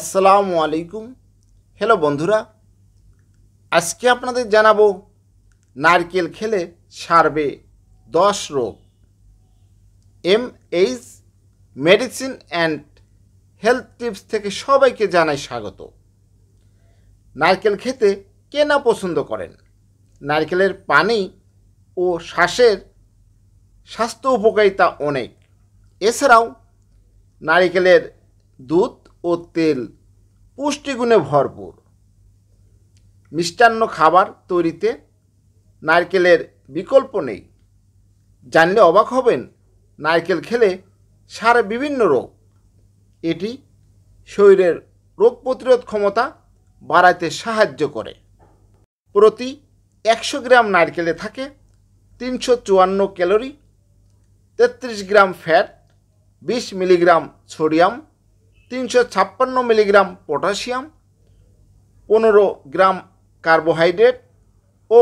আসসালামু আলাইকুম হ্যালো বন্ধুরা আজকে আপনাদের জানাবো নারকেল খেলে সারবে দশ রোগ M H medicine and health tips থেকে সবাইকে জানাই স্বাগত নারকেল খেতে কে না পছন্দ করেন নারকেলের পানি ও শ্বাসের স্বাস্থ্য উপকারিতা অনেক এছাড়াও নারিকেলের দুধ ও তেল পুষ্টিগুণে ভরপুর মিষ্টান্ন খাবার তৈরিতে নারকেলের বিকল্প নেই জানলে অবাক হবেন নারকেল খেলে সারে বিভিন্ন রোগ এটি শরীরের রোগ প্রতিরোধ ক্ষমতা বাড়াতে সাহায্য করে প্রতি একশো গ্রাম নারকেলে থাকে তিনশো চুয়ান্ন ক্যালোরি তেত্রিশ গ্রাম ফ্যাট বিশ মিলিগ্রাম সোডিয়াম তিনশো ছাপ্পান্ন মিলিগ্রাম পটাশিয়াম পনেরো গ্রাম কার্বোহাইড্রেট ও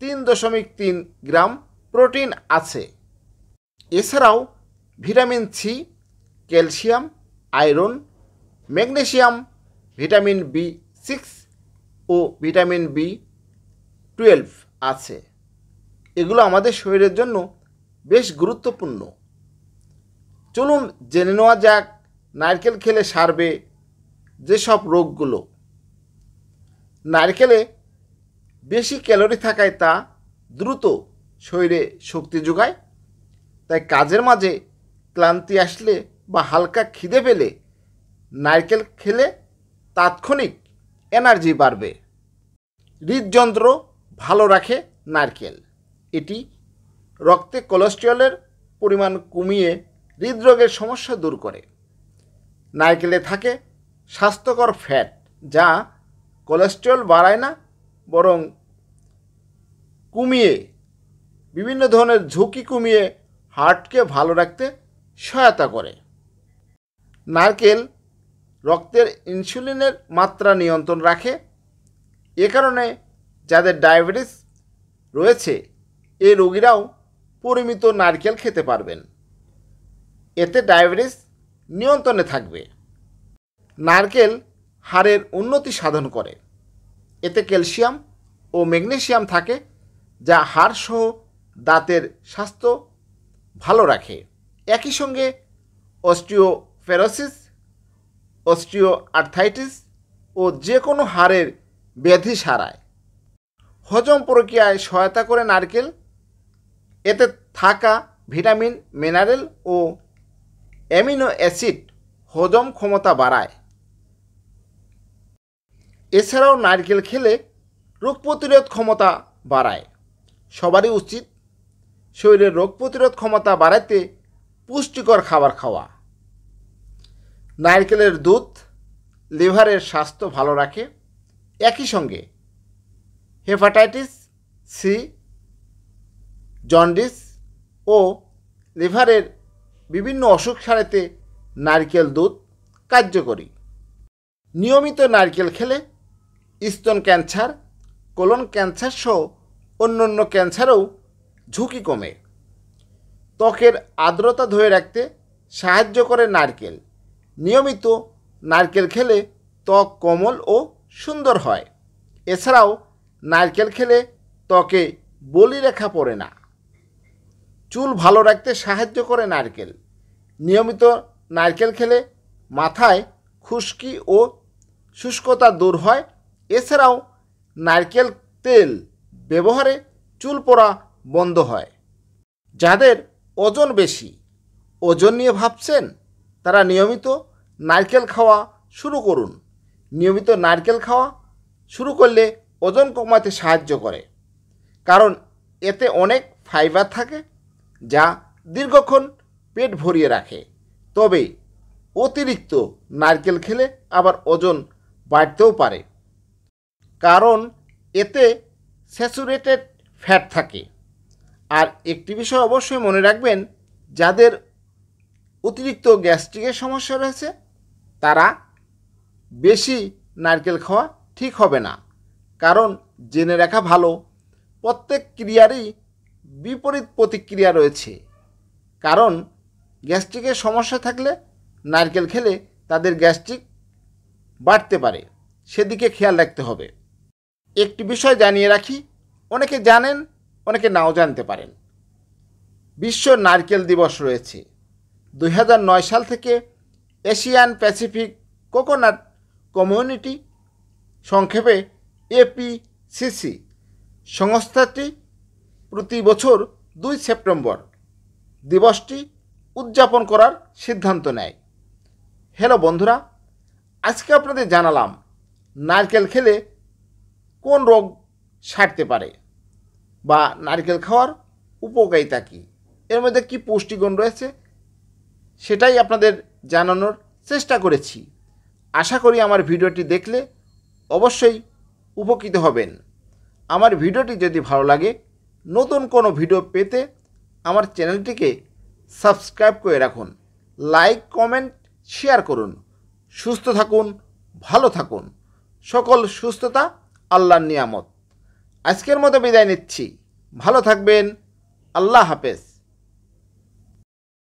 তিন দশমিক তিন গ্রাম প্রোটিন আছে এছাড়াও vitamin C calcium iron magnesium vitamin B six ও ভিটামিন বি টুয়েলভ আছে এগুলো আমাদের শরীরের জন্য বেশ গুরুত্বপূর্ণ চলুন জেনে নেওয়া যাক নারকেল খেলে সারবে যেসব রোগগুলো নারকেলে বেশি ক্যালোরি থাকায় তা দ্রুত শরীরে শক্তি যোগায় তাই কাজের মাঝে ক্লান্তি আসলে বা হালকা খিদে পেলে নারকেল খেলে তাৎক্ষণিক এনার্জি বাড়বে হৃদযন্ত্র ভালো রাখে নারকেল এটি রক্তে কোলেস্ট্রলের পরিমাণ কমিয়ে হৃদরোগের সমস্যা দূর করে নারকেলে থাকে স্বাস্থ্যকর ফ্যাট যা কোলেস্ট্রল বাড়ায় না বরং কমিয়ে বিভিন্ন ধরনের ঝুঁকি কমিয়ে হার্টকে ভালো রাখতে সহায়তা করে নারকেল রক্তের ইনসুলিনের মাত্রা নিয়ন্ত্রণ রাখে এ কারণে যাদের ডায়াবেটিস রয়েছে এ রোগীরাও পরিমিত নারকেল খেতে পারবেন এতে ডায়াবেটিস নিয়ন্ত্রণে থাকবে নারকেল হাড়ের উন্নতি সাধন করে এতে ক্যালসিয়াম ও ম্যাগনেশিয়াম থাকে যা হাড়সহ দাঁতের স্বাস্থ্য ভালো রাখে একই সঙ্গে অস্টিওফেরোসিস অস্ট্রিও আর্থাইটিস ও যে কোনো হাড়ের ব্যাধি সারায় হজম প্রক্রিয়ায় সহায়তা করে নারকেল এতে থাকা ভিটামিন মিনারেল ও অ্যামিনো অ্যাসিড হজম ক্ষমতা বাড়ায় এছাড়াও নারকেল খেলে রোগ প্রতিরোধ ক্ষমতা বাড়ায় সবারই উচিত শরীরের রোগ প্রতিরোধ ক্ষমতা বাড়াতে পুষ্টিকর খাবার খাওয়া নারকেলের দুধ লিভারের স্বাস্থ্য ভালো রাখে একই সঙ্গে হেপাটাইটিস সি জন্ডিস ও লিভারের বিভিন্ন অসুখ সারাতে নারকেল দুধ কার্যকরী নিয়মিত নারকেল খেলে স্তন ক্যান্সার কোলন ক্যান্সার সহ অন্য ক্যান্সারেও ঝুঁকি কমে ত্বকের আর্দ্রতা ধরে রাখতে সাহায্য করে নারকেল নিয়মিত নারকেল খেলে ত্বক কোমল ও সুন্দর হয় এছাড়াও নারকেল খেলে ত্বকে বলি রেখা পড়ে না চুল ভালো রাখতে সাহায্য করে নারকেল নিয়মিত নারকেল খেলে মাথায় খুশকি ও শুষ্কতা দূর হয় এছাড়াও নারকেল তেল ব্যবহারে চুল পড়া বন্ধ হয় যাদের ওজন বেশি ওজন নিয়ে ভাবছেন তারা নিয়মিত নারকেল খাওয়া শুরু করুন নিয়মিত নারকেল খাওয়া শুরু করলে ওজন কমাতে সাহায্য করে কারণ এতে অনেক ফাইবার থাকে যা দীর্ঘক্ষণ পেট ভরিয়ে রাখে তবে অতিরিক্ত নারকেল খেলে আবার ওজন বাড়তেও পারে কারণ এতে স্যাচুরেটেড ফ্যাট থাকে আর একটি বিষয় অবশ্যই মনে রাখবেন যাদের অতিরিক্ত গ্যাস্ট্রিকের সমস্যা রয়েছে তারা বেশি নারকেল খাওয়া ঠিক হবে না কারণ জেনে রাখা ভালো প্রত্যেক ক্রিয়ারই বিপরীত প্রতিক্রিয়া রয়েছে কারণ গ্যাস্ট্রিকের সমস্যা থাকলে নারকেল খেলে তাদের গ্যাস্ট্রিক বাড়তে পারে সেদিকে খেয়াল রাখতে হবে একটি বিষয় জানিয়ে রাখি অনেকে জানেন অনেকে নাও জানতে পারেন বিশ্ব নারকেল দিবস রয়েছে দুই নয় সাল থেকে এশিয়ান প্যাসিফিক কোকোনাট কমিউনিটি সংক্ষেপে এপিসিসি সংস্থাটি প্রতি বছর দুই সেপ্টেম্বর দিবসটি উদযাপন করার সিদ্ধান্ত নেয় হ্যালো বন্ধুরা আজকে আপনাদের জানালাম নারকেল খেলে কোন রোগ সারতে পারে বা নারকেল খাওয়ার উপকারিতা কী এর মধ্যে কি পুষ্টিগুণ রয়েছে সেটাই আপনাদের জানানোর চেষ্টা করেছি আশা করি আমার ভিডিওটি দেখলে অবশ্যই উপকৃত হবেন আমার ভিডিওটি যদি ভালো লাগে নতুন কোনো ভিডিও পেতে আমার চ্যানেলটিকে সাবস্ক্রাইব করে রাখুন লাইক কমেন্ট শেয়ার করুন সুস্থ থাকুন ভালো থাকুন সকল সুস্থতা আল্লাহর নিয়ামত আজকের মতো বিদায় নিচ্ছি ভালো থাকবেন আল্লাহ হাফেজ